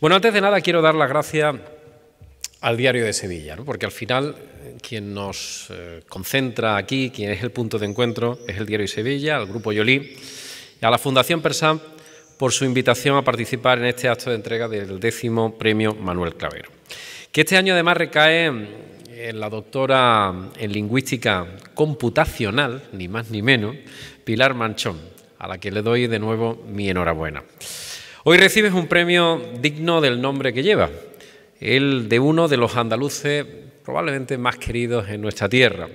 Bueno, antes de nada quiero dar las gracias al Diario de Sevilla, porque al final eh, quien nos eh, concentra aquí, quien es el punto de encuentro, es el Diario de Sevilla, al Grupo Yolí y a la Fundación Persam por su invitación a participar en este acto de entrega del décimo premio Manuel Clavero, que este año además recae en la doctora en lingüística computacional, ni más ni menos, Pilar Manchón, a la que le doy de nuevo mi enhorabuena. Hoy recibes un premio digno del nombre que lleva, el de uno de los andaluces probablemente más queridos en nuestra tierra.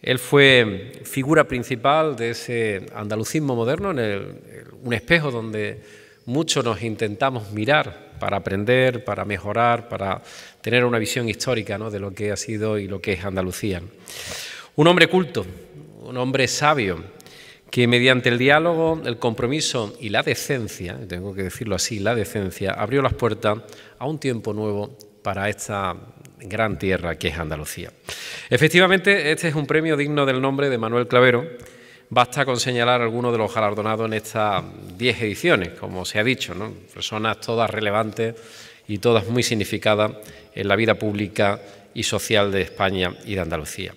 Él fue figura principal de ese andalucismo moderno, en un espejo donde muchos nos intentamos mirar para aprender, para mejorar, para tener una visión histórica de lo que ha sido y lo que es Andalucía. Un hombre culto, un hombre sabio, que mediante el diálogo, el compromiso y la decencia, tengo que decirlo así, la decencia, abrió las puertas a un tiempo nuevo para esta gran tierra que es Andalucía. Efectivamente, este es un premio digno del nombre de Manuel Clavero. Basta con señalar algunos de los galardonados en estas diez ediciones, como se ha dicho, personas todas relevantes y todas muy significadas en la vida pública y social de España y de Andalucía.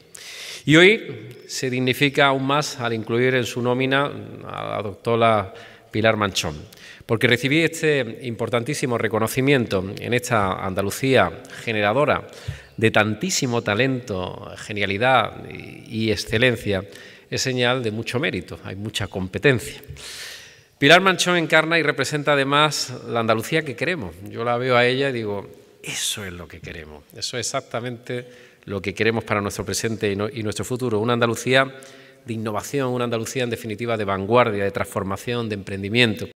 Y hoy se dignifica aún más al incluir en su nómina a la doctora Pilar Manchón, porque recibí este importantísimo reconocimiento en esta Andalucía generadora de tantísimo talento, genialidad y excelencia, es señal de mucho mérito, hay mucha competencia. Pilar Manchón encarna y representa además la Andalucía que queremos. Yo la veo a ella y digo, eso es lo que queremos, eso es exactamente lo que queremos para nuestro presente y, nuestro futuro. Una Andalucía de innovación, una Andalucía en definitiva de vanguardia, de transformación, de emprendimiento.